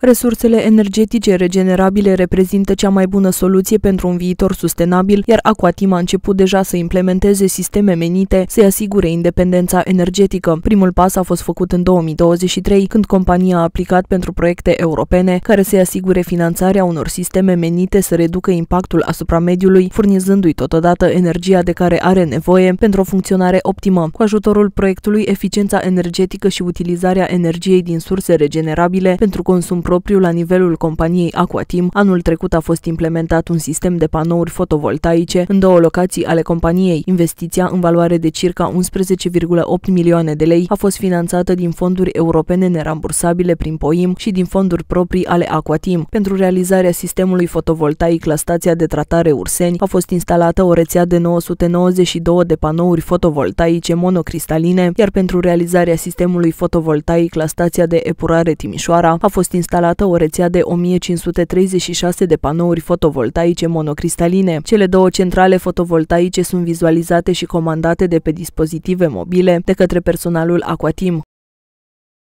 Resursele energetice regenerabile reprezintă cea mai bună soluție pentru un viitor sustenabil, iar Aquatim a început deja să implementeze sisteme menite să-i asigure independența energetică. Primul pas a fost făcut în 2023, când compania a aplicat pentru proiecte europene care să-i asigure finanțarea unor sisteme menite să reducă impactul asupra mediului, furnizându-i totodată energia de care are nevoie pentru o funcționare optimă. Cu ajutorul proiectului Eficiența energetică și utilizarea energiei din surse regenerabile pentru consum propriu la nivelul companiei Aquatim, anul trecut a fost implementat un sistem de panouri fotovoltaice în două locații ale companiei. Investiția în valoare de circa 11,8 milioane de lei a fost finanțată din fonduri europene nerambursabile prin POIM și din fonduri proprii ale Aquatim. Pentru realizarea sistemului fotovoltaic la stația de tratare Urseni a fost instalată o rețea de 992 de panouri fotovoltaice monocristaline, iar pentru realizarea sistemului fotovoltaic la stația de epurare Timișoara a fost instalată instalată o rețea de 1536 de panouri fotovoltaice monocristaline. Cele două centrale fotovoltaice sunt vizualizate și comandate de pe dispozitive mobile de către personalul Aquatim.